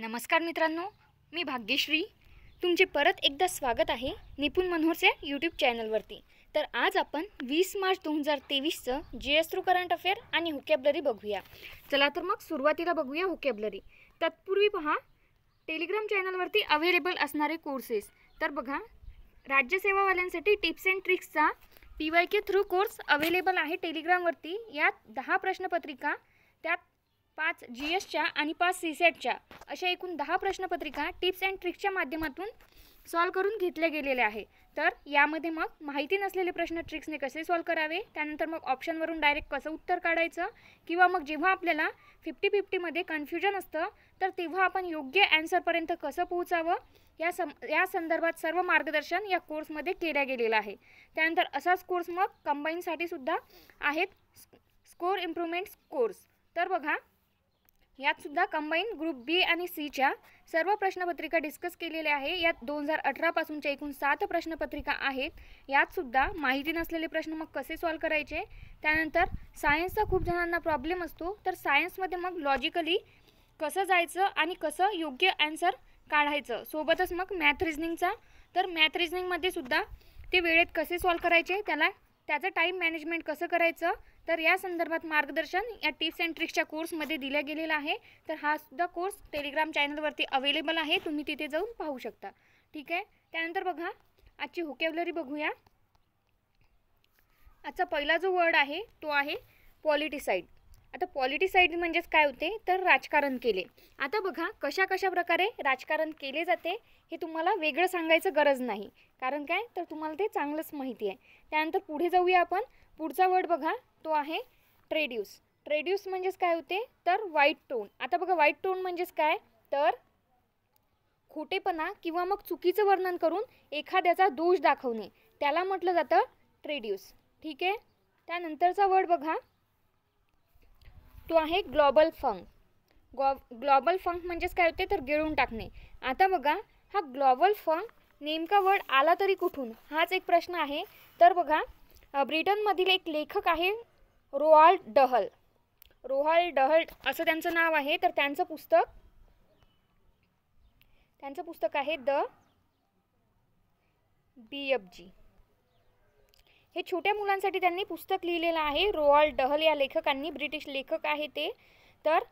नमस्कार मित्रांनो मी भाग्यश्री तुमचे परत एकदा स्वागत आहे निपुण मनोहरच्या यूट्यूब चॅनलवरती तर आज आपण वीस मार्च दोन हजार तेवीसचं G S through current affair आणि हुकॅबलरी बघूया चला तर मग सुरुवातीला बघूया हुकॅबलरी तत्पूर्वी पहा टेलिग्राम चॅनलवरती अवेलेबल असणारे कोर्सेस तर बघा राज्यसेवावाल्यांसाठी टिप्स अँड ट्रिक्सचा P Y K through course available आहे टेलिग्रामवरती यात दहा प्रश्नपत्रिका त्यात पाच जी एसच्या आणि पाच सी सेटच्या अशा एकूण दहा प्रश्नपत्रिका टिप्स अँड ट्रिक्सच्या माध्यमातून सॉल्व करून घेतल्या गेलेल्या आहे तर यामध्ये मग माहिती नसलेले प्रश्न ट्रिक्सने कसे सॉल्व्ह करावे त्यानंतर मग ऑप्शनवरून डायरेक्ट कसं उत्तर काढायचं किंवा मग जेव्हा आपल्याला फिफ्टी फिफ्टीमध्ये कन्फ्युजन असतं तर तेव्हा आपण योग्य अँसरपर्यंत कसं पोहोचावं या सम या संदर्भात सर्व मार्गदर्शन या कोर्समध्ये केल्या गेलेलं आहे त्यानंतर असाच कोर्स मग कंबाईनसाठी सुद्धा आहेत स्कोर इम्प्रूव्हमेंट्स कोर्स तर बघा यातसुद्धा कंबाईन ग्रुप बी आणि सीच्या सर्व प्रश्नपत्रिका डिस्कस केलेल्या आहे यात दोन हजार अठरापासूनच्या एकूण सात प्रश्नपत्रिका आहेत यातसुद्धा माहिती नसलेले प्रश्न मग कसे सॉल्व करायचे त्यानंतर सायन्सचा खूप जणांना प्रॉब्लेम असतो तर सायन्समध्ये मग लॉजिकली कसं जायचं आणि कसं योग्य अँसर काढायचं सोबतच मग मॅथ रिजनिंगचा तर मॅथ रिजनिंगमध्ये सुद्धा ते वेळेत कसे सॉल्व करायचे त्याला त्याचं टाईम मॅनेजमेंट कसं करायचं तर या संदर्भात मार्गदर्शन या टिप्स अँड ट्रिक्सच्या कोर्समध्ये दिल्या गेलेला आहे तर हा सुद्धा कोर्स टेलिग्राम चॅनलवरती अवेलेबल आहे तुम्ही तिथे जाऊन पाहू शकता ठीक आहे त्यानंतर बघा आजची हुकेवलरी बघूया आजचा पहिला जो वर्ड आहे तो आहे पॉलिटिसाईड आता पॉलिटिसाईड म्हणजेच काय होते तर राजकारण केले आता बघा कशा कशा प्रकारे राजकारण केले जाते हे तुम्हाला वेगळं सांगायचं गरज नाही कारण काय तर तुम्हाला ते चांगलंच माहिती आहे त्यानंतर पुढे जाऊया आपण पुढचा वर्ड बघा तो आहे ट्रेड्यूस ट्रेड्यूस म्हणजेच काय होते तर वाईट टोन आता बघा वाईट टोन म्हणजेच काय तर खोटेपणा किंवा मग चुकीचं वर्णन करून एखाद्याचा दोष दाखवणे त्याला म्हटलं जातं ट्रेड्यूस ठीक आहे त्यानंतरचा वर्ड बघा तो आहे ग्लोबल फंक ग्लोबल ग्लॉबल फंक म्हणजेच काय होते तर गिळून टाकणे आता बघा हा ग्लोबल फंक नेमका वर्ड आला तरी कुठून हाच एक प्रश्न आहे तर बघा ब्रिटनमधील एक लेखक आहे रोआल्ड डहल रोहाल डहल असं त्यांचं नाव आहे तर त्यांचं पुस्तक त्यांचं पुस्तक आहे द बी एफ जी हे छोट्या मुलांसाठी त्यांनी पुस्तक लिहिलेलं आहे रोआल डहल या लेखकांनी ब्रिटिश लेखक आहे ते तर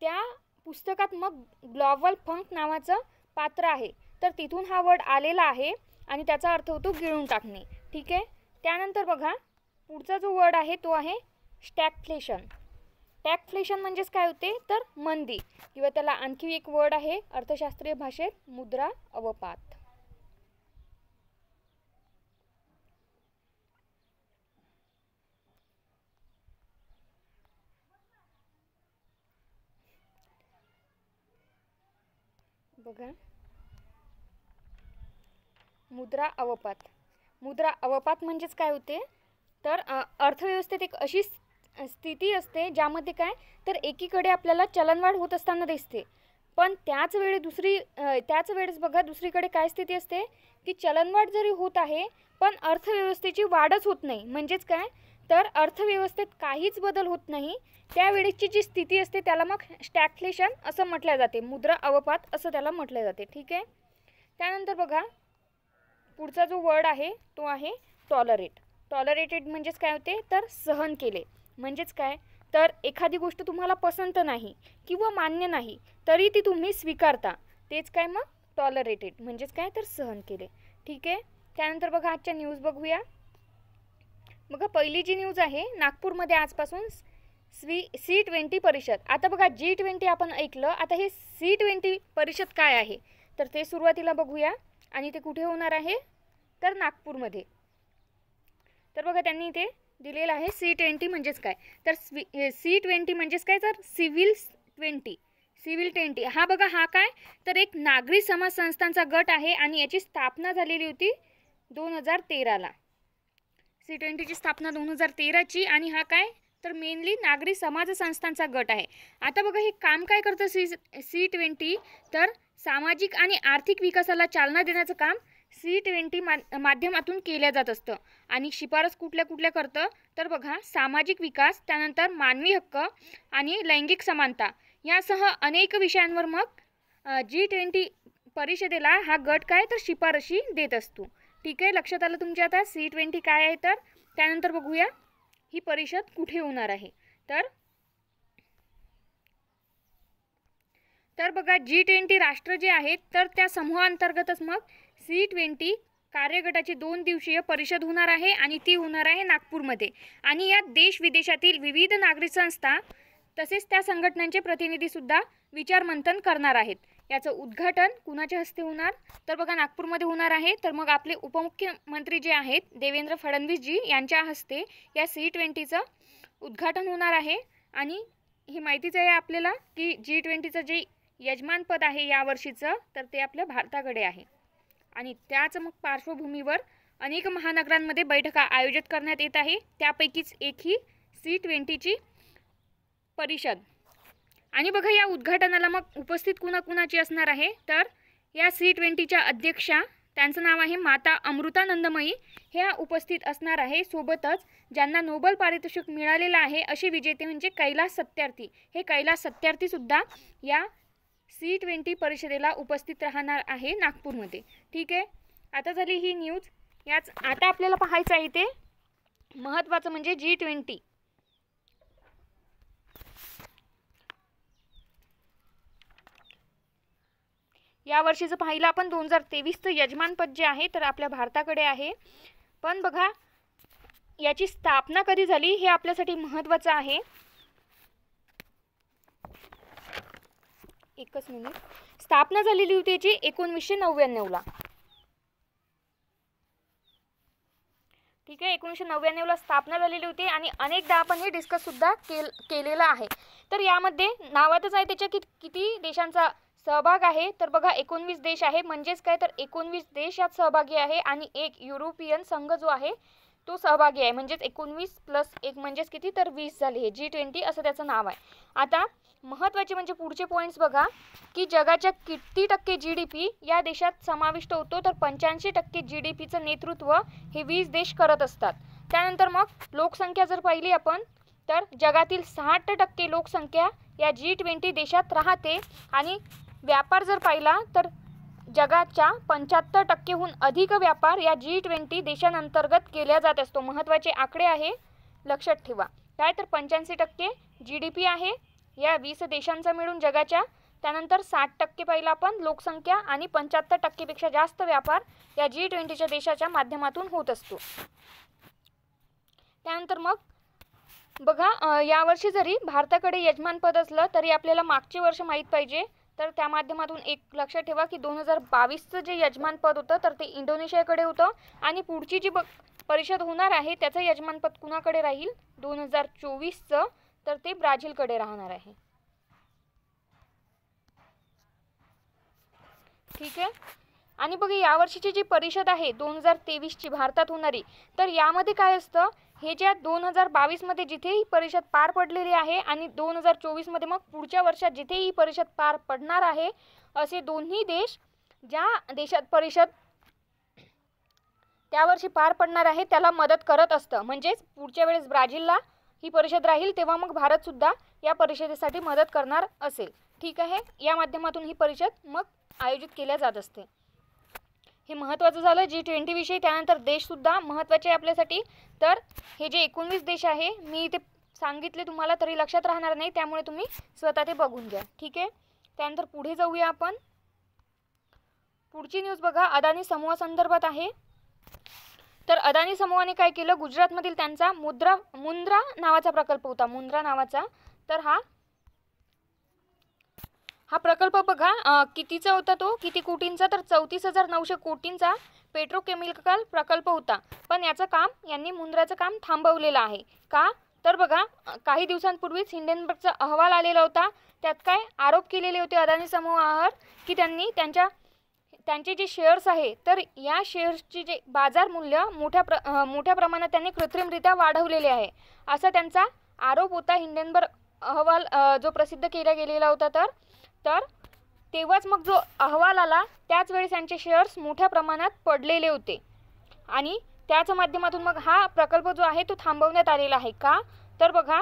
त्या पुस्तकात मग ग्लॉवल फंक नावाचं पात्र आहे तर तिथून हा वर्ड आलेला आहे आणि त्याचा अर्थ होतो गिळून टाकणे ठीक आहे त्यानंतर बघा पुढचा जो वर्ड आहे तो आहे स्टॅगफ्लेशन टॅकफ्लेशन म्हणजेच काय होते तर मंदी किंवा त्याला आणखी एक वर्ड आहे अर्थशास्त्रीय भाषेत मुद्रा अवपात बघा मुद्रा अवपात मुद्रा अवपात म्हणजेच काय होते तर अर्थव्यवस्थेत एक अशी स्थिती असते ज्यामध्ये काय तर एकीकडे आपल्याला चलनवाढ होत असताना दिसते पण त्याच वेळी दुसरी त्याच वेळेस बघा दुसरीकडे काय स्थिती असते की चलनवाढ जरी होत आहे पण अर्थव्यवस्थेची वाढच होत नाही म्हणजेच काय तर अर्थव्यवस्थेत काहीच बदल होत नाही त्यावेळेची जी स्थिती असते त्याला मग स्टॅक्लेशन असं म्हटलं जाते मुद्रा अवपात असं त्याला म्हटलं जाते ठीक आहे त्यानंतर बघा पुढचा जो वर्ड आहे तो आहे टॉलरेट टॉलरेटेड म्हणजेच काय होते तर सहन केले म्हणजेच काय तर एखादी गोष्ट तुम्हाला पसंत नाही किंवा मान्य नाही तरी ती तुम्ही स्वीकारता तेच काय मग टॉलरेटेड म्हणजेच काय तर सहन केले ठीक आहे त्यानंतर बघा आजच्या न्यूज बघूया बघा पहिली जी न्यूज आहे नागपूरमध्ये आजपासून स्वी सी ट्वेंटी परिषद आता बघा जी ट्वेंटी आपण ऐकलं आता हे सी ट्वेंटी परिषद काय आहे तर ते सुरुवातीला बघूया आणि ते कुठे होणार आहे तर नागपूरमध्ये तर बघा त्यांनी इथे दिलेलं आहे सी ट्वेंटी म्हणजेच काय तर स्वी सी ट्वेंटी म्हणजेच काय तर सिव्हिल ट्वेंटी सिव्हिल ट्वेंटी हा बघा हा काय तर एक नागरी समाज संस्थांचा गट आहे आणि याची स्थापना झालेली होती दोन हजार तेराला सी ट्वेंटीची स्थापना दोन हजार तेराची आणि हा काय तर मेनली नागरी समाज संस्थांचा गट आहे आता बघा हे काम काय करतं सी सी ट्वेंटी तर सामाजिक आणि आर्थिक विकासाला चालना देण्याचं काम सी ट्वेंटी मा माध्यमातून केलं जात असतं आणि शिफारस कुठल्या कुठल्या करतं तर बघा सामाजिक विकास त्यानंतर मानवी हक्क आणि लैंगिक समानता यासह अनेक विषयांवर मग जी ट्वेंटी परिषदेला हा गट काय तर शिफारशी देत असतो ठीक आहे लक्षात आलं तुमच्या आता सी ट्वेंटी काय आहे तर त्यानंतर बघूया ही परिषद कुठे होणार आहे तर तर बघा जी ट्वेंटी राष्ट्र जे आहेत तर त्या समूहाअंतर्गतच मग सी ट्वेंटी कार्यगटाची दोन दिवसीय परिषद होणार आहे आणि ती होणार आहे नागपूरमध्ये आणि यात देश विदेशातील विविध नागरिक संस्था तसेच त्या संघटनांचे प्रतिनिधीसुद्धा विचारमंथन करणार आहेत याचं उद्घाटन कुणाच्या हस्ते होणार तर बघा नागपूरमध्ये होणार आहे तर मग आपले उपमुख्यमंत्री जे आहेत देवेंद्र फडणवीसजी यांच्या हस्ते या सी ट्वेंटीचं उद्घाटन होणार आहे आणि ही माहितीच आहे आपल्याला की जी ट्वेंटीचं जे यजमानपद आहे यावर्षीचं तर ते आपल्या भारताकडे आहे आणि त्याच मग पार्श्वभूमीवर अनेक महानगरांमध्ये बैठका आयोजित करण्यात येत आहे त्यापैकीच एक ही सी ट्वेंटीची परिषद आणि बघा या उद्घाटनाला मग उपस्थित कुणाकुणाची असणार आहे तर या सी ट्वेंटीच्या अध्यक्षा त्यांचं नाव आहे माता अमृतानंदमयी ह्या उपस्थित असणार आहे सोबतच ज्यांना नोबल पारितोषिक मिळालेलं आहे असे विजेते म्हणजे कैलास सत्यार्थी हे कैलास सत्यार्थीसुद्धा या सी ट्वेंटी परिषदेला उपस्थित राहणार आहे नागपूरमध्ये ठीक आहे आता झाली ही न्यूज याच आता आपल्याला पाहायचं आहे ते महत्त्वाचं म्हणजे जी ट्वेंटी यावर्षीचं पाहिलं आपण दोन हजार तेवीसचं यजमानपद जे आहे तर आपल्या भारताकडे आहे पण बघा याची स्थापना कधी झाली हे आपल्यासाठी महत्त्वाचं आहे एकच मिनिट स्थापना झालेली होती याची एकोणवीसशे नव्याण्णवला ठीक आहे एकोणीसशे नव्याण्णवला स्थापना झालेली होती आणि अनेकदा आपण हे डिस्कससुद्धा केल केलेलं आहे तर यामध्ये नावातच आहे त्याच्या कि किती देशांचा सहभाग आहे तर बघा एकोणवीस देश आहे म्हणजेच काय तर एकोणवीस देश यात सहभागी आहे आणि एक युरोपियन संघ जो आहे तो सहभागी आहे म्हणजेच एकोणवीस प्लस एक म्हणजेच किती तर वीस झाले हे जी ट्वेंटी असं त्याचं नाव आहे आता महत्त्वाचे म्हणजे पुढचे पॉईंट्स बघा की जगाच्या किती टक्के जी डी पी या देशात समाविष्ट होतो तर पंच्याऐंशी टक्के जी डी पीचं नेतृत्व हे वीस देश करत असतात त्यानंतर मग लोकसंख्या जर पाहिली आपण तर जगातील साठ टक्के लोकसंख्या या जी ट्वेंटी देशात राहते आणि व्यापार जर पाहिला तर जगाच्या पंच्याहत्तर टक्केहून अधिक व्यापार या जी ट्वेंटी देशांअंतर्गत केल्या जात असतो महत्त्वाचे आकडे आहे लक्षात ठेवा काय तर पंच्याऐंशी टक्के जी डी पी आहे या वीस देशांचा मिळून जगाच्या त्यानंतर साठ टक्के पहिला आपण लोकसंख्या आणि पंच्याहत्तर टक्केपेक्षा जास्त व्यापार या जी ट्वेंटीच्या देशाच्या माध्यमातून होत असतो त्यानंतर मग बघा यावर्षी जरी भारताकडे यजमानपद असलं तरी आपल्याला मागचे वर्ष माहीत पाहिजे तर त्या माध्यमातून एक लक्षात ठेवा की दोन हजार बावीसचं जे यजमानपद होतं तर ते इंडोनेशियाकडे होतं आणि पुढची जी परिषद होणार आहे त्याचं यजमानपद कुणाकडे राहील दोन हजार चोवीसचं तर ते ब्राझीलकडे राहणार आहे ठीक आहे आणि बघा यावर्षीची जी परिषद आहे दोन हजार तेवीसची भारतात होणारी तर यामध्ये काय असतं हे ज्या दोन हजार बावीसमध्ये जिथे ही परिषद पार पडलेली आहे आणि दोन हजार चोवीसमध्ये मग पुढच्या वर्षात जिथे ही परिषद पार पडणार आहे असे दोन्ही देश ज्या देशात परिषद त्या वर्षी पार पडणार आहे त्याला मदत करत असतं म्हणजेच पुढच्या वेळेस ब्राझीलला ही परिषद राहील तेव्हा मग भारतसुद्धा या परिषदेसाठी मदत करणार असेल ठीक आहे या माध्यमातून ही परिषद मग आयोजित केल्या जात असते हे महत्त्वाचं झालं जी ट्वेंटीविषयी त्यानंतर देशसुद्धा महत्त्वाचे आहे आपल्यासाठी तर हे जे एकोणवीस देश आहे मी ते सांगितले तुम्हाला तरी लक्षात राहणार नाही त्यामुळे तुम्ही स्वतः ते बघून घ्या ठीक आहे त्यानंतर पुढे जाऊया आपण पुढची न्यूज बघा अदानी समूहासंदर्भात आहे तर अदानी समूहाने काय केलं गुजरातमधील त्यांचा मुद्रा मुंद्रा नावाचा प्रकल्प होता मुंद्रा नावाचा तर हा हा प्रकल्प बघा कितीचा होता तो किती कोटींचा तर चौतीस हजार नऊशे कोटींचा पेट्रोकेमिकल प्रकल्प होता पण याचं काम यांनी मुंद्राचं काम थांबवलेलं आहे का तर बघा काही दिवसांपूर्वीच हिंडेनबर्गचा अहवाल आलेला होता त्यात काय आरोप केलेले होते अदानी समूहावर की त्यांनी त्यांच्या त्यांचे जे शेअर्स आहे तर या शेअर्सचे जे बाजार मूल्य मोठ्या प्र मोठ्या प्रमाणात त्यांनी कृत्रिमरित्या वाढवलेले आहे असा त्यांचा आरोप होता हिंडेनबर्ग अहवाल जो प्रसिद्ध केला गेलेला होता तर तर तेव्हाच मग जो अहवाल आला त्याच वेळेस त्यांचे शेअर्स मोठ्या प्रमाणात पडलेले होते आणि त्याच माध्यमातून मग हा प्रकल्प जो आहे तो थांबवण्यात आलेला आहे का तर बघा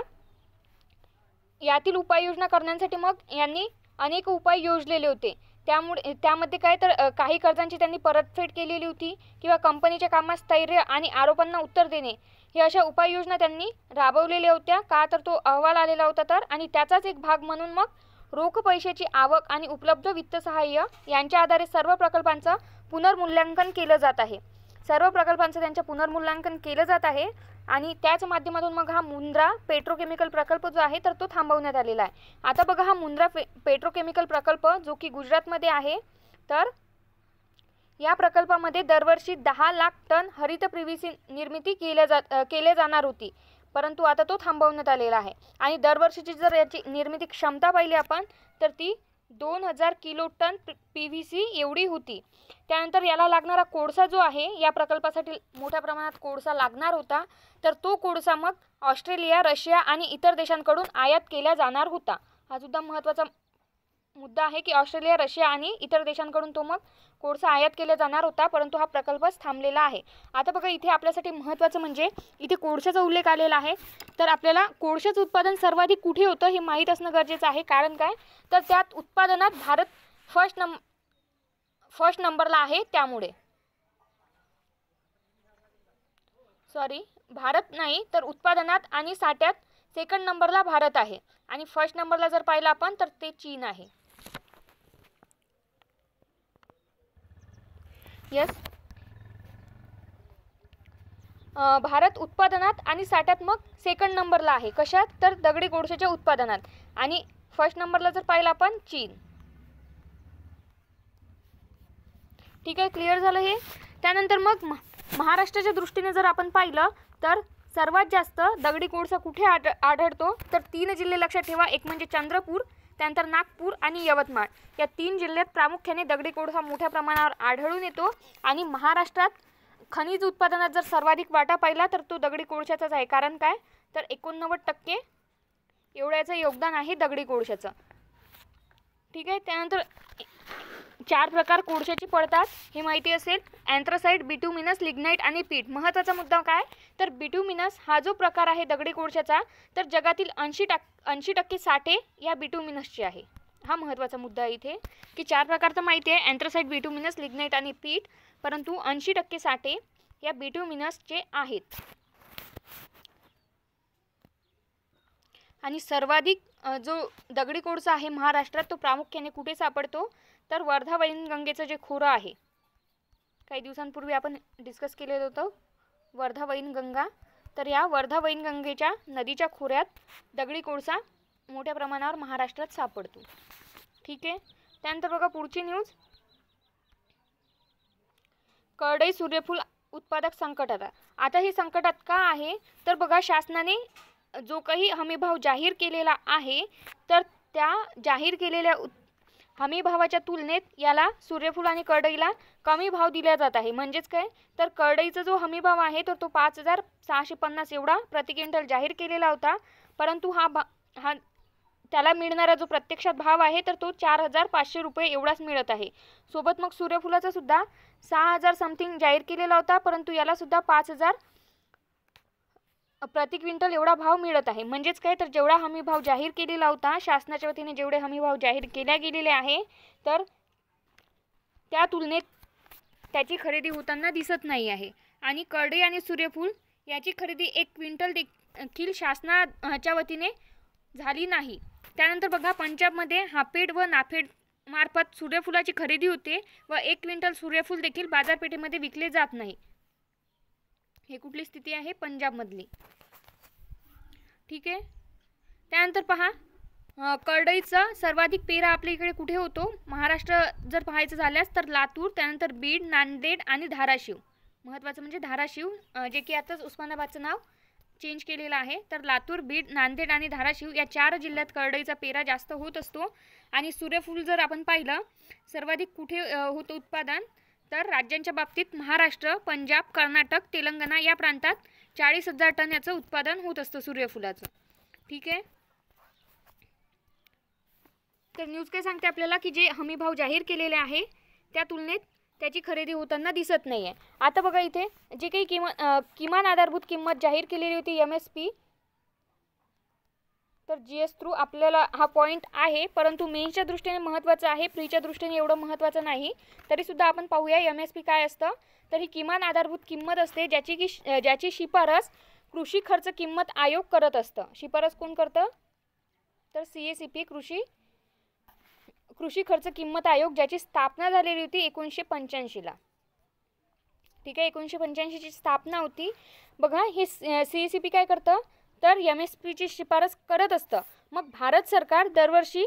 यातील उपाययोजना करण्यासाठी मग यांनी अनेक उपाय योजलेले होते त्यामुळे त्यामध्ये काय तर काही कर्जांची त्यांनी परतफेड केलेली होती किंवा कंपनीच्या कामात स्थैर्य आणि आरोपांना उत्तर देणे हे अशा उपाययोजना त्यांनी राबवलेल्या होत्या का तर तो अहवाल आलेला होता तर आणि त्याचाच एक भाग म्हणून मग रोख पैशाची आवक आणि उपलब्ध वित्तसहाय्य यांच्या आधारे सर्व प्रकल्पांचं पुनर्मूल्यांकन केलं जात आहे सर्व प्रकल्पांचं त्यांच्या पुनर्मूल्यांकन केलं जात आहे आणि त्याच माध्यमातून मग हा मुंद्रा पेट्रोकेमिकल प्रकल्प जो आहे तर तो थांबवण्यात आलेला आहे आता बघा हा मुंद्रा पे पेट्रोकेमिकल प्रकल्प जो की गुजरातमध्ये आहे तर या प्रकल्पामध्ये दरवर्षी दहा लाख टन हरित सी निर्मिती केल्या जात केल्या जाणार होती परंतु आता तो थांबवण्यात आलेला आहे आणि दरवर्षीची जर याची निर्मिती क्षमता पाहिली आपण तर ती दोन हजार kilo ton P V C एवढी होती त्यानंतर याला लागणारा कोळसा जो आहे या प्रकल्पासाठी मोठ्या प्रमाणात कोळसा लागणार होता तर तो कोळसा मग ऑस्ट्रेलिया रशिया आणि इतर देशांकडून आयात केला जाणार होता हा सुद्धा महत्त्वाचा मुद्दा आहे की ऑस्ट्रेलिया रशिया आणि इतर देशांकडून तो मग कोळसा आयात केला जाणार होता परंतु हा प्रकल्पच थांबलेला आहे आता बघा इथे आपल्यासाठी महत्त्वाचं म्हणजे इथे कोळशाचा उल्लेख आलेला आहे तर आपल्याला कोळशाचं उत्पादन सर्वाधिक कुठे होतं हे माहीत असणं गरजेचं आहे कारण काय तर त्यात उत्पादनात भारत फर्स्ट नंब फर्स्ट नंबरला आहे त्यामुळे सॉरी भारत नाही तर उत्पादनात आणि साठ्यात सेकंड नंबरला भारत आहे आणि फर्स्ट नंबरला जर पाहिलं आपण तर ते चीन आहे यस भारत उत्पादनात आणि साठ्यात मग सेकंड नंबरला आहे कशात तर दगडी कोळशाच्या उत्पादनात आणि फर्स्ट नंबरला जर पाहिलं आपण चीन ठीक आहे क्लिअर झालं हे त्यानंतर मग महाराष्ट्राच्या दृष्टीने जर आपण पाहिलं तर सर्वात जास्त दगडी कोळसा कुठे आढळतो तर तीन जिल्हे लक्षात ठेवा एक म्हणजे चंद्रपूर त्यानंतर नागपूर आणि यवतमाळ या तीन जिल्ह्यात प्रामुख्याने दगडी कोळसा मोठ्या प्रमाणावर आढळून येतो आणि महाराष्ट्रात खनिज उत्पादनात जर सर्वाधिक वाटा पाहिला तर तो दगडी कोळशाचाच आहे कारण काय तर एकोणनव्वद टक्के एवढ्याचं योगदान आहे दगडी कोळशाचं ठीक आहे त्यानंतर चार प्रकार कोळशाचे पडतात हे माहिती असेल अँथ्रासाईट बिटुमिनस लिग्नाईट आणि पीठ महत्त्वाचा मुद्दा काय तर बिटुमिनस हा जो प्रकार आहे दगडी कोळशाचा तर जगातील ऐंशी टक् ऐंशी टक्के साठे या बिटुमिनसचे आहे हा महत्त्वाचा मुद्दा आहे इथे की चार प्रकार तर माहिती आहे अँथ्रोसाइट बिटुमिनस लिग्नाईट आणि पीठ परंतु ऐंशी टक्के साठे या बिटुमिनसचे आहेत आणि सर्वाधिक जो दगडी कोळसा आहे महाराष्ट्रात तो प्रामुख्याने कुठे सापडतो तर वर्धा वैनगंगेचं जे खोरं आहे काही दिवसांपूर्वी आपण डिस्कस केलेलं होतं वर्धा वैनगंगा तर या वर्धा वैनगंगेच्या नदीच्या खोऱ्यात दगडी कोळसा मोठ्या प्रमाणावर महाराष्ट्रात सापडतो ठीक आहे त्यानंतर बघा पुढची न्यूज करडई सूर्यफूल उत्पादक संकटात आता हे संकटात का आहे तर बघा शासनाने जो काही हमीभाव जाहीर केलेला आहे तर त्या जाहीर केलेल्या उत् हमी भावाच्या तुलनेत याला सूर्यफूल आणि करडईला कमी भाव दिला जात आहे म्हणजेच काय तर करडईचा जो हमी भाव आहे तर तो पाच हजार सहाशे पन्नास एवढा प्रति क्विंटल जाहीर केलेला होता परंतु हा भा हा त्याला मिळणारा जो प्रत्यक्षात भाव आहे तर तो चार हजार पाचशे रुपये एवढाच मिळत आहे सोबत मग सूर्यफुलाचा सुद्धा सहा हजार समथिंग जाहीर केलेला होता परंतु याला सुद्धा पाच हजार प्रति क्विंटल एवढा भाव मिळत आहे म्हणजेच काय तर जेवढा हमी भाव जाहीर केलेला होता शासनाच्या वतीने जेवढे हमी भाव जाहीर केल्या गेलेले आहे तर त्या तुलनेत त्याची खरेदी होताना दिसत नाही आहे आणि करडे आणि सूर्यफूल याची खरेदी एक क्विंटल देखील शासनाच्या वतीने झाली नाही त्यानंतर बघा पंजाबमध्ये हापेड व नाफेड मार्फत सूर्यफुलाची खरेदी होते व एक क्विंटल सूर्यफूल देखील बाजारपेठेमध्ये विकले जात नाही हे कुठली स्थिती आहे पंजाबमधली ठीक आहे त्यानंतर पहा करडईचा सर्वाधिक पेरा आपल्या इकडे कुठे होतो महाराष्ट्र जर पाहायचं झाल्यास तर लातूर त्यानंतर बीड नांदेड आणि धाराशिव महत्त्वाचं म्हणजे धाराशिव जे की आताच उस्मानाबादचं नाव चेंज केलेलं आहे तर लातूर बीड नांदेड आणि धाराशिव या चार जिल्ह्यात करडईचा पेरा जास्त होत असतो आणि सूर्यफूल जर आपण पाहिलं सर्वाधिक कुठे होतं उत्पादन तर राज्यांच्या बाबतीत महाराष्ट्र पंजाब कर्नाटक तेलंगणा या प्रांतात चाळीस हजार टन याचं उत्पादन होत असतं सूर्यफुलाचं ठीक आहे तर न्यूज काय सांगते आपल्याला की जे हमीभाव जाहीर केलेले आहे त्या तुलनेत त्याची खरेदी होताना दिसत नाही आहे आता बघा इथे जे काही किंमत किमान आधारभूत किंमत जाहीर केलेली होती एम एस पी तर जी एस थ्रू आपल्याला हा पॉईंट आहे परंतु मेनच्या दृष्टीने महत्त्वाचा आहे फ्रीच्या दृष्टीने एवढं महत्त्वाचं नाही तरीसुद्धा आपण पाहूया एम एस पी काय असतं तर ही किमान आधारभूत किंमत असते ज्याची की ज्याची शिफारस कृषी खर्च किंमत आयोग करत असतं शिफारस कोण करतं तर सी एस सी पी कृषी कृषी खर्च किंमत आयोग ज्याची स्थापना झालेली होती एकोणीसशे पंच्याऐंशीला ठीक आहे एकोणीसशे पंच्याऐंशीची स्थापना होती बघा हे सी ए सी पी काय करतं तर एम एस पीची शिफारस करत असतं मग भारत सरकार दरवर्षी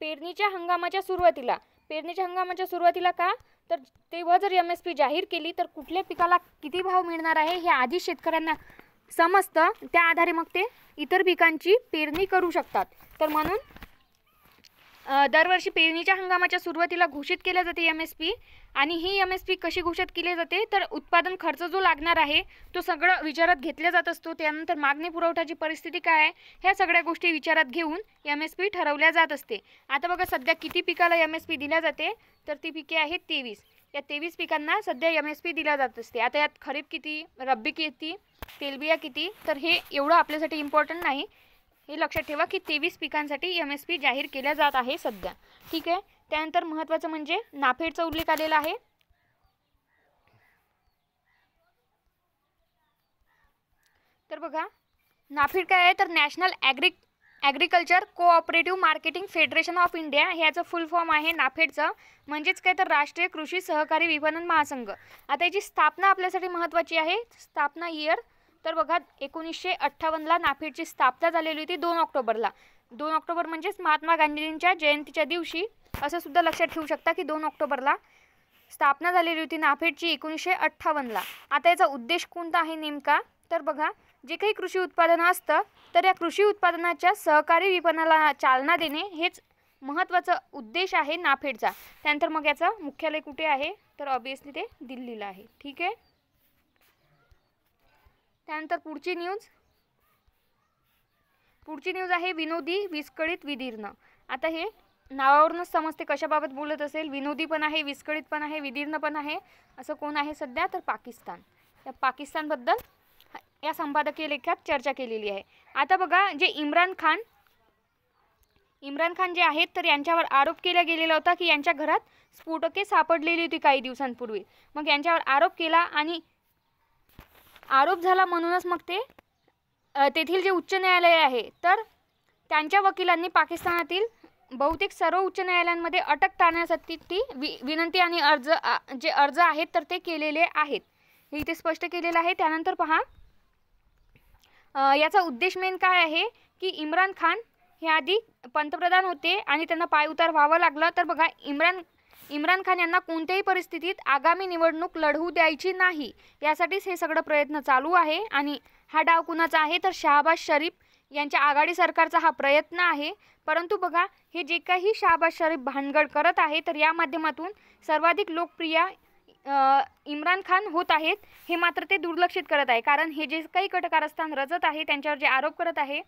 पेरणीच्या हंगामाच्या सुरुवातीला पेरणीच्या हंगामाच्या सुरुवातीला का तर तेव्हा जर एम एस पी जाहीर केली तर कुठल्या पिकाला किती भाव मिळणार आहे हे आधी शेतकऱ्यांना समजतं त्या आधारे मग ते इतर पिकांची पेरणी करू शकतात तर म्हणून दरवर्षी पेरणीच्या हंगामाच्या सुरुवातीला घोषित केल्या जाते एम एस पी आणि ही एम एस पी कशी घोषित केली जाते तर उत्पादन खर्च जो लागणार आहे तो सगळं विचारात घेतला जात असतो त्यानंतर मागणी पुरवठ्याची परिस्थिती काय आहे ह्या सगळ्या गोष्टी विचारात घेऊन एम एस पी ठरवल्या जात असते आता बघा सध्या किती पिकाला एम एस पी दिल्या जाते तर ती पिके आहेत तेवीस या तेवीस पिकांना सध्या एम एस पी दिल्या जात असते आता यात खरीप किती रब्बी किती तेलबिया किती तर हे एवढं आपल्यासाठी इम्पॉर्टंट नाही हे लक्षात ठेवा की तेवीस पिकांसाठी एम एस पी जाहीर केल्या जात आहे सध्या ठीक आहे त्यानंतर महत्त्वाचं म्हणजे नाफेडचा उल्लेख आलेला आहे तर बघा नाफेड काय आहे तर national agric agriculture cooperative marketing federation of India ह्याचं फुल फॉर्म आहे नाफेडचं म्हणजेच काय तर राष्ट्रीय कृषी सहकारी विपणन महासंघ आता याची स्थापना आपल्यासाठी महत्त्वाची आहे स्थापना इयर तर बघा एकोणीसशे अठ्ठावन्नला नाफेडची स्थापना झालेली होती दोन ऑक्टोबरला दोन ऑक्टोबर म्हणजेच महात्मा गांधीजींच्या जयंतीच्या दिवशी असं सुद्धा लक्षात ठेवू शकता की दोन ऑक्टोबरला स्थापना झालेली होती नाफेडची एकोणीसशे अठ्ठावन्नला आता याचा उद्देश कोणता आहे नेमका तर बघा जे काही कृषी उत्पादनं असतं तर या कृषी उत्पादनाच्या सहकारी विपणाला चालना देणे हेच महत्त्वाचं उद्देश आहे नाफेडचा त्यानंतर मग याचं मुख्यालय कुठे आहे तर ऑबियसली ते दिल्लीला आहे ठीक आहे त्यानंतर पुढची न्यूज पुढची न्यूज आहे विनोदी विस्कळीत विदीर्ण आता हे नावावरूनच समजते कशाबाबत बोलत असेल विनोदी पण आहे विस्कळीत पण आहे विदीर्ण पण आहे असं कोण आहे सध्या तर पाकिस्तान त्या पाकिस्तानबद्दल या संपादकीय लेखात चर्चा केलेली आहे आता बघा जे इम्रान खान इम्रान खान जे आहेत तर यांच्यावर आरोप केला गेलेला होता की यांच्या घरात स्फोटके सापडलेली होती काही दिवसांपूर्वी मग यांच्यावर आरोप केला आणि आरोप झाला म्हणूनच मग ते तेथील जे उच्च न्यायालय आहे तर त्यांच्या वकिलांनी पाकिस्तानातील बहुतेक सर्व उच्च न्यायालयांमध्ये अटक टाळण्यासाठी ती वि विनंती आणि अर्ज जे अर्ज आहेत तर ते केलेले आहेत हे इथे स्पष्ट केलेलं आहे त्यानंतर पहा याचा उद्देश मेन काय आहे की इम्रान खान हे आधी पंतप्रधान होते आणि त्यांना पायउतार व्हावं लागलं तर बघा इम्रान इम्रान खान यांना कोणत्याही परिस्थितीत आगामी निवडणूक लढवू द्यायची नाही यासाठीच हे सगळं प्रयत्न चालू आहे आणि हा डाव कुणाचा आहे तर शहाबाज शरीफ यांच्या आघाडी सरकारचा हा प्रयत्न आहे परंतु बघा हे जे काही शहाबाज शरीफ भानगड करत आहे तर या माध्यमातून सर्वाधिक लोकप्रिय इम्रान खान होत आहेत हे मात्र ते दुर्लक्षित करत आहे कारण हे जे काही कटकारस्थान रचत आहे त्यांच्यावर जे आरोप करत आहे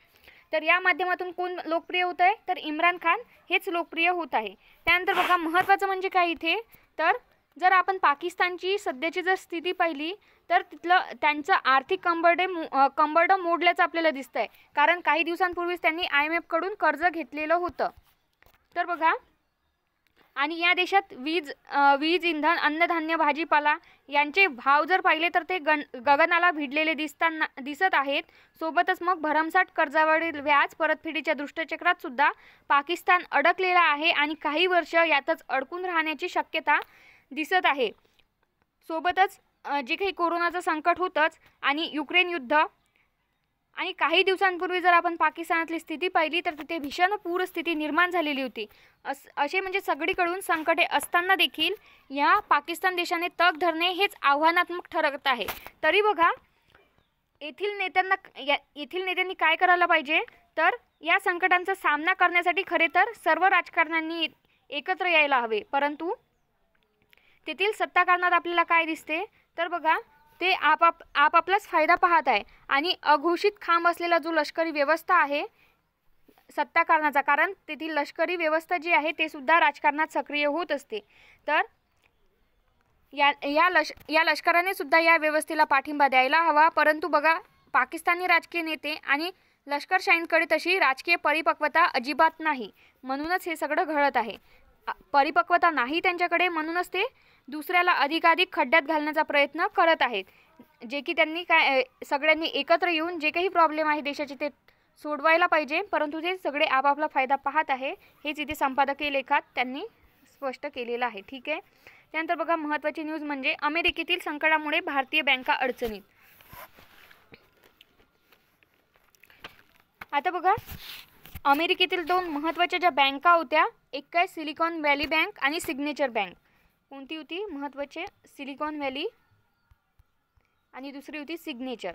तर या माध्यमातून कोण लोकप्रिय होत आहे तर इम्रान खान हेच लोकप्रिय होत आहे त्यानंतर बघा महत्त्वाचं म्हणजे काय इथे तर जर आपण पाकिस्तानची सध्याची जर स्थिती पाहिली तर तिथलं त्यांचं आर्थिक कंबरडे कंबरडं मोडल्याचं आपल्याला दिसतं आहे कारण काही दिवसांपूर्वीच त्यांनी आय एम एफकडून कर्ज घेतलेलं होतं तर बघा आणि या देशात वीज वीज इंधन अन्नधान्य भाजीपाला यांचे भाव जर पाहिले तर ते गण गगनाला भिडलेले दिसताना दिसत आहेत सोबतच मग भरमसाठ कर्जावरील व्याज परतफेडीच्या दृष्टचक्रात सुद्धा पाकिस्तान अडकलेला आहे आणि काही वर्ष यातच अडकून राहण्याची शक्यता दिसत आहे सोबतच जे काही कोरोनाचं संकट होतंच आणि युक्रेन युद्ध आणि काही दिवसांपूर्वी जर आपण पाकिस्तानातली स्थिती पाहिली तर तिथे भीषण पूरस्थिती निर्माण झालेली होती अस असे म्हणजे सगळीकडून संकटे असताना देखील या पाकिस्तान देशाने तग धरणे हेच आव्हानात्मक ठरत आहे तरी बघा येथील नेत्यांना या येथील नेत्यांनी काय करायला पाहिजे तर या संकटांचा सामना करण्यासाठी खरे तर सर्व राजकारण्यांनी एकत्र यायला हवे परंतु तेथील सत्ताकारणात आपल्याला काय दिसते तर बघा ते आपाप आपापलाच फायदा पाहत आहे आणि अघोषित खांब असलेला जो लष्करी व्यवस्था आहे सत्ताकारणाचा कारण तेथील लष्करी व्यवस्था जी आहे ते सुद्धा राजकारणात सक्रिय होत असते तर या या लश या लष्कराने सुद्धा या व्यवस्थेला पाठिंबा द्यायला हवा परंतु बघा पाकिस्तानी राजकीय नेते आणि लष्करशाहींकडे तशी राजकीय परिपक्वता अजिबात नाही म्हणूनच हे सगळं घडत आहे परिपक्वता नाही त्यांच्याकडे म्हणूनच ते दुसऱ्याला अधिकाधिक खड्ड्यात घालण्याचा प्रयत्न करत आहेत जे की त्यांनी काय सगळ्यांनी एकत्र येऊन जे काही प्रॉब्लेम आहे देशाचे ते सोडवायला पाहिजे परंतु ते सगळे आपापला फायदा पाहत आहे हेच इथे संपादकीय लेखात त्यांनी स्पष्ट केलेलं आहे ठीक आहे त्यानंतर बघा महत्त्वाची न्यूज म्हणजे अमेरिकेतील संकटामुळे भारतीय बँका अडचणीत आता बघा अमेरिकेतील दोन महत्त्वाच्या ज्या बँका होत्या एक काय सिलिकॉन व्हॅली बँक आणि सिग्नेचर बँक कोणती होती महत्त्वाचे सिलिकॉन व्हॅली आणि दुसरी होती सिग्नेचर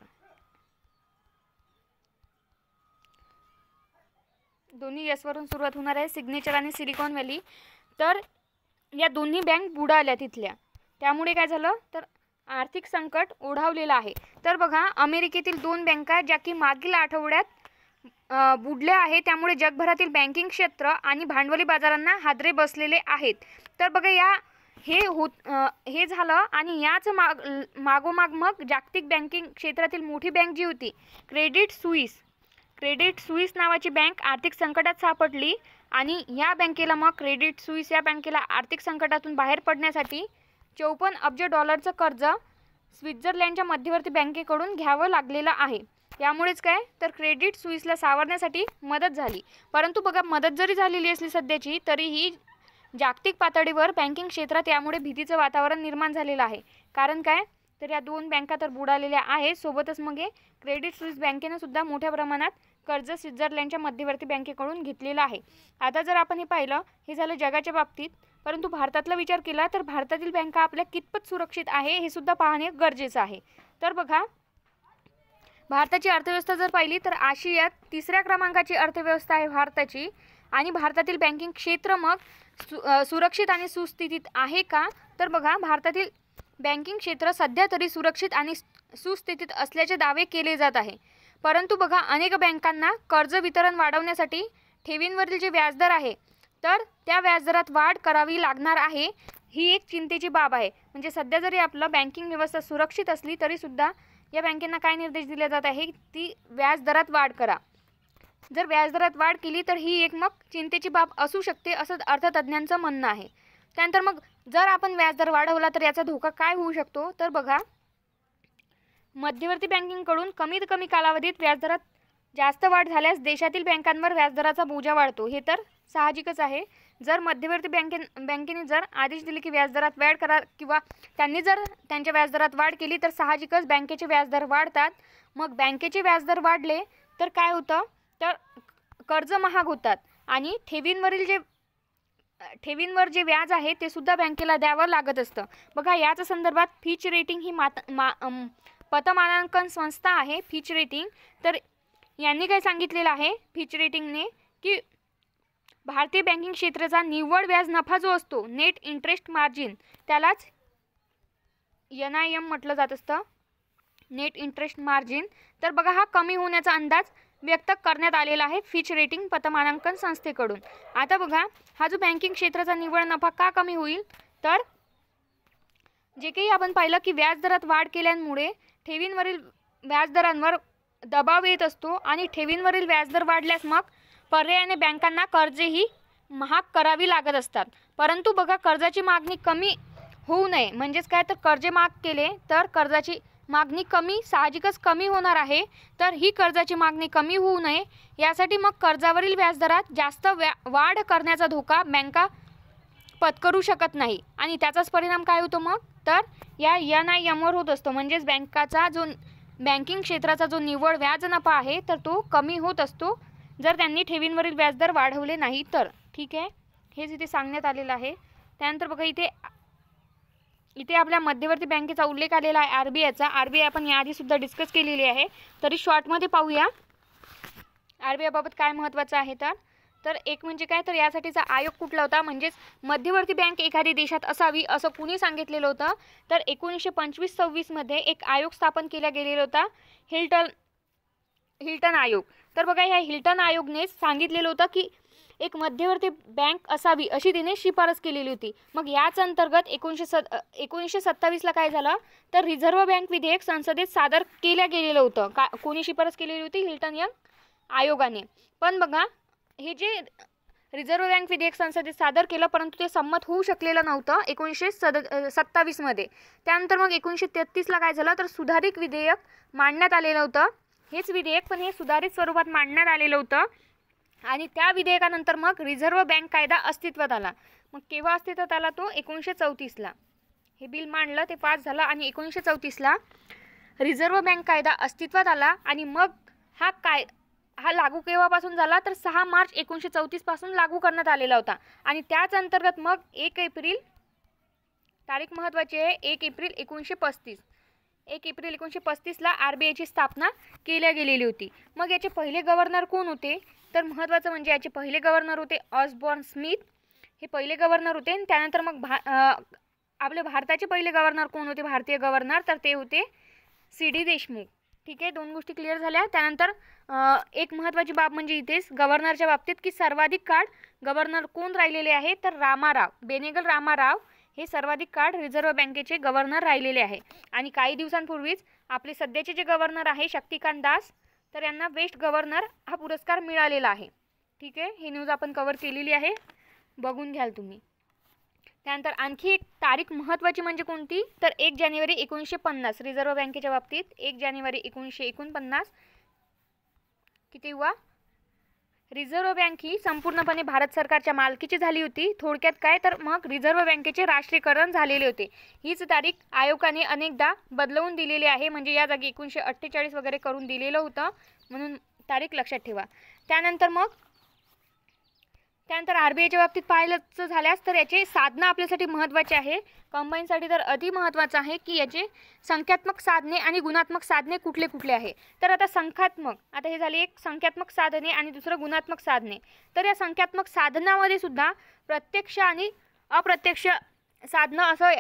दोन्ही यसवरून सुरुवात होणार आहे सिग्नेचर आणि सिलिकॉन व्हॅली तर या दोन्ही बँक बुडा आल्या तिथल्या त्यामुळे काय झालं तर आर्थिक संकट ओढावलेलं आहे तर बघा अमेरिकेतील दोन बँका ज्या की मागील आठवड्यात बुडले आहे त्यामुळे जगभरातील बँकिंग क्षेत्र आणि भांडवली बाजारांना हादरे बसलेले आहेत तर बघा या हे होत हे झालं आणि याच माग मागोमाग मग जागतिक बँकिंग क्षेत्रातील मोठी बँक जी होती क्रेडिट सुईस क्रेडिट सुईस नावाची बँक आर्थिक संकटात सापडली आणि या बँकेला मग क्रेडिट सुईस या बँकेला आर्थिक संकटातून बाहेर पडण्यासाठी चौपन्न अब्ज डॉलरचं कर्ज स्वित्झर्लंडच्या मध्यवर्ती बँकेकडून घ्यावं लागलेलं आहे यामुळेच काय तर क्रेडिट सुईसला सावरण्यासाठी मदत झाली परंतु बघा मदत जरी झालेली असली सध्याची तरीही जागतिक पातळीवर बँकिंग क्षेत्रात यामुळे भीतीचं वातावरण निर्माण झालेलं आहे कारण काय तर या दोन बँका तर बुडालेल्या आहेत सोबतच मग हे क्रेडिट सुईस बँकेनं सुद्धा मोठ्या प्रमाणात कर्ज स्वित्झर्लंडच्या मध्यवर्ती बँकेकडून घेतलेलं आहे आता जर आपण हे पाहिलं हे झालं जगाच्या बाबतीत परंतु भारतातला विचार केला तर भारतातील बँका आपल्या कितपत सुरक्षित आहे हे सुद्धा पाहणे गरजेचं आहे तर बघा भारताची अर्थव्यवस्था जर पाहिली तर आशियात तिसऱ्या क्रमांकाची अर्थव्यवस्था आहे भारताची आणि भारतातील बँकिंग क्षेत्र मग सु सुरक्षित आणि सुस्थितीत आहे का तर बघा भारतातील बँकिंग क्षेत्र सध्या तरी सुरक्षित आणि सुस्थितीत असल्याचे दावे केले जात आहे परंतु बघा अनेक बँकांना कर्ज वितरण वाढवण्यासाठी ठेवींवरील जे व्याजदर आहे तर त्या व्याजदरात वाढ करावी लागणार आहे ही एक चिंतेची बाब आहे म्हणजे सध्या जरी आपलं बँकिंग व्यवस्था सुरक्षित असली तरीसुद्धा या बँकेंना काय निर्देश दिले जात आहे ती व्याजदरात वाढ करा जर व्याजदरात वाढ केली तर ही एक मग चिंतेची बाब असू शकते असं अर्थतज्ज्ञांचं म्हणणं आहे त्यानंतर मग जर आपण व्याजदर वाढवला तर याचा धोका काय होऊ शकतो तर बघा मध्यवर्ती बँकिंगकडून कमीत कमी कालावधीत व्याजदरात जास्त वाढ झाल्यास देशातील बँकांवर व्याजदराचा बोजा वाढतो हे तर साहजिकच आहे जर मध्यवर्ती बँके बँकेने जर आदेश दिले की व्याजदरात वाढ करा किंवा त्यांनी जर त्यांच्या व्याजदरात वाढ केली तर साहजिकच बँकेचे व्याजदर वाढतात मग बँकेचे व्याजदर वाढले तर काय होतं तर कर्ज महाग होतात आणि ठेवींवरील जे ठेवींवर जे व्याज आहे ते सुद्धा बँकेला द्यावं लागत असतं बघा याच संदर्भात फीच रेटिंग ही मात मा पतमानांकन संस्था आहे फीच रेटिंग तर यांनी काय सांगितलेलं आहे फीच रेटिंगने की भारतीय बँकिंग क्षेत्राचा निव्वळ व्याज नफा जो असतो नेट इंटरेस्ट मार्जिन त्यालाच एन आय एम म्हटलं जात असतं नेट इंटरेस्ट मार्जिन तर बघा हा कमी होण्याचा अंदाज व्यक्त करण्यात आलेला आहे फिच रेटिंग पतमानांकन संस्थेकडून आता बघा हा जो बँकिंग क्षेत्राचा निव्वळ नफा का कमी होईल तर जे काही आपण पाहिलं की व्याजदरात वाढ केल्यामुळे ठेवींवरील व्याजदरांवर दबाव येत असतो आणि ठेवींवरील व्याजदर वाढल्यास मग पर्यायाने बँकांना कर्जेही महाग करावी लागत असतात परंतु बघा कर्जाची मागणी कमी होऊ नये म्हणजेच काय तर कर्जे माग केले तर कर्जाची मागणी कमी साहजिकच कमी होणार आहे तर ही कर्जाची मागणी कमी होऊ नये यासाठी मग कर्जावरील व्याजदरात जास्त व्या वाढ करण्याचा धोका बँका पत्करू शकत नाही आणि त्याचाच परिणाम काय होतो मग तर या एन आय एमवर होत असतो म्हणजेच बँकाचा जो बँकिंग क्षेत्राचा जो निव्वळ व्याज नफा आहे तर तो कमी होत असतो जर त्यांनी ठेवींवरील व्याजदर वाढवले नाही तर ठीक आहे हेच इथे सांगण्यात आलेलं आहे त्यानंतर बघा इथे इथे आपल्या मध्यवर्ती बँकेचा उल्लेख आलेला आहे आर बी आयचा आर बी आय आपण याआधीसुद्धा डिस्कस केलेली आहे तरी शॉर्टमध्ये पाहूया आर बी आयबाबत काय महत्त्वाचं आहे तर तर एक म्हणजे काय तर यासाठीचा आयोग कुठला होता म्हणजेच मध्यवर्ती बँक एखादी देशात असावी असं कुणी सांगितलेलं होतं तर एकोणीसशे पंचवीस सव्वीसमध्ये एक आयोग स्थापन केला गेलेला होता हिल्टन हिल्टन आयोग तर बघा ह्या हिल्टन आयोगने सांगितलेलं होतं की एक मध्यवर्ती बँक असावी अशी तिने शिफारस केलेली होती मग याच अंतर्गत एकोणीशे सत एकोणीसशे सत्तावीसला काय झालं तर रिझर्व्ह बँक विधेयक संसदेत सादर केलं गेलेलं होतं का कोणी शिफारस केलेली होती हिल्टन यंग आयोगाने पण बघा हे जे रिझर्व्ह बँक विधेयक संसदेत सादर केलं परंतु ते संमत होऊ शकलेलं नव्हतं एकोणीसशे सद सत्तावीसमध्ये त्यानंतर मग एकोणीसशे तेहत्तीसला काय झालं तर सुधारित विधेयक मांडण्यात आलेलं होतं हेच विधेयक पण हे सुधारित स्वरूपात मांडण्यात आलेलं होतं आणि त्या विधेयकानंतर मग रिझर्व्ह बँक कायदा अस्तित्वात आला मग केव्हा अस्तित्वात आला तो एकोणीसशे चौतीसला हे बिल मांडलं ते पास झालं आणि एकोणीसशे चौतीसला रिझर्व्ह बँक कायदा अस्तित्वात आला आणि मग हा काय हा लागू केव्हापासून झाला तर सहा मार्च एकोणीसशे चौतीसपासून लागू करण्यात आलेला होता आणि त्याच अंतर्गत मग एक एप्रिल तारीख महत्त्वाची आहे एक एप्रिल एकोणीसशे पस्तीस एक एप्रिल एकोणीसशे पस्तीसला आर बी आयची स्थापना केल्या गेलेली होती मग याचे पहिले गव्हर्नर कोण होते तर महत्त्वाचं म्हणजे याचे पहिले गव्हर्नर होते ऑसबॉर्न स्मिथ हे पहिले गव्हर्नर होते आणि त्यानंतर मग भा आपले भारताचे पहिले गव्हर्नर कोण होते भारतीय गव्हर्नर तर ते होते सी डी देशमुख ठीक आहे दोन गोष्टी क्लिअर झाल्या त्यानंतर एक महत्त्वाची बाब म्हणजे इथेच गव्हर्नरच्या बाबतीत की सर्वाधिक काळ गव्हर्नर कोण राहिलेले आहे तर रामाराव बेनेगल रामाराव हे सर्वाधिक काळ रिझर्व्ह बँकेचे गव्हर्नर राहिलेले आहे आणि काही दिवसांपूर्वीच आपले सध्याचे जे गव्हर्नर आहे शक्तिकांत दास तर यांना बेस्ट गव्हर्नर हा पुरस्कार मिळालेला आहे ठीक आहे ही न्यूज आपण कवर केलेली आहे बघून घ्याल तुम्ही त्यानंतर आणखी एक तारीख महत्त्वाची म्हणजे कोणती तर एक जानेवारी एकोणीसशे पन्नास रिझर्व्ह बँकेच्या बाबतीत एक जानेवारी एकोणीसशे एकोणपन्नास किती हुआ रिझर्व्ह बँक ही संपूर्णपणे भारत सरकारच्या मालकीची झाली होती थोडक्यात काय तर मग रिझर्व्ह बँकेचे राष्ट्रीयकरण झालेले होते हीच तारीख आयोगाने अनेकदा बदलवून दिलेली आहे म्हणजे या जागी एकोणीसशे अठ्ठेचाळीस वगैरे करून दिलेलं होतं म्हणून तारीख लक्षात ठेवा त्यानंतर मग त्यानंतर आर बी आयच्या बाबतीत पाहिलंच झाल्यास तर याचे साधनं आपल्यासाठी महत्त्वाचे आहे कंबाईनसाठी तर अति महत्त्वाचं आहे की याचे संख्यात्मक साधने आणि गुणात्मक साधने कुठले कुठले आहे तर आता संख्यात्मक आता हे झाले एक संख्यात्मक साधने आणि दुसरं गुणात्मक साधने तर या संख्यात्मक साधनामध्ये सुद्धा प्रत्यक्ष आणि अप्रत्यक्ष साधनं असं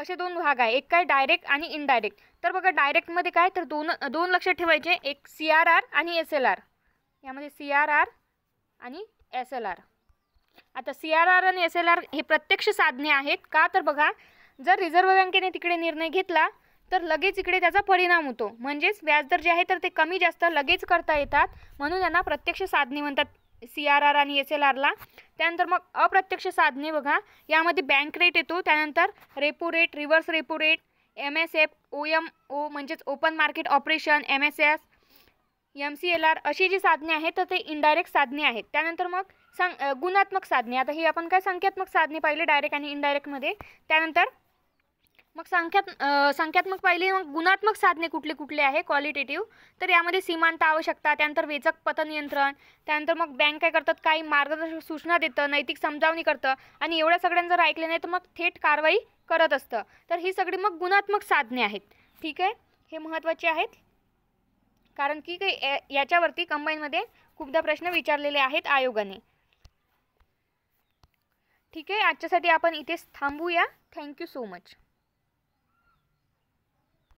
असे दोन भाग आहे एक काय डायरेक्ट आणि इनडायरेक्ट तर बघा डायरेक्टमध्ये काय तर दोन दोन लक्षात ठेवायचे एक सी आर आर आणि एस एल आर यामध्ये सी आर आर आणि एस एल आर आता सी आर आर आणि एस एल आर हे प्रत्यक्ष साधने आहेत का तर बघा जर रिझर्व्ह बँकेने तिकडे निर्णय घेतला तर लगेच इकडे त्याचा परिणाम होतो म्हणजेच व्याजदर जे आहे तर ते कमी जास्त लगेच करता येतात म्हणून त्यांना प्रत्यक्ष साधने म्हणतात सी आर आर आणि एस एल आरला त्यानंतर मग अप्रत्यक्ष साधने बघा यामध्ये बँक रेट येतो त्यानंतर repo rate reverse repo rate M S F O M O म्हणजेच open market operation M S S M C L R अशी जी साधने आहेत तर ते इनडायरेक्ट साधने आहेत त्यानंतर मग संग गुणात्मक साधने आता ही आपण काय संख्यात्मक साधने पाहिले डायरेक्ट आणि इनडायरेक्टमध्ये त्यानंतर मग संख्यात संख्यात्मक पाहिले मग गुणात्मक साधने कुठले कुठले आहे क्वालिटेटिव्ह तर यामध्ये सीमांत आवश्यकता त्यानंतर वेचक पतनियंत्रण त्यानंतर मग बँक काय करतात काही मार्गदर्शक सूचना देतं नैतिक समजावणी करतं आणि एवढ्या सगळ्यां जर ऐकले नाही तर मग थेट कारवाई करत असतं तर ही सगळी मग गुणात्मक साधने आहेत ठीक आहे हे महत्त्वाचे आहेत कारण की काही याच्यावरती कंबाईनमध्ये खूपदा प्रश्न विचारलेले आहेत आयोगाने ठीक आहे आजच्यासाठी आपण इथेच थांबूया थँक्यू सो मच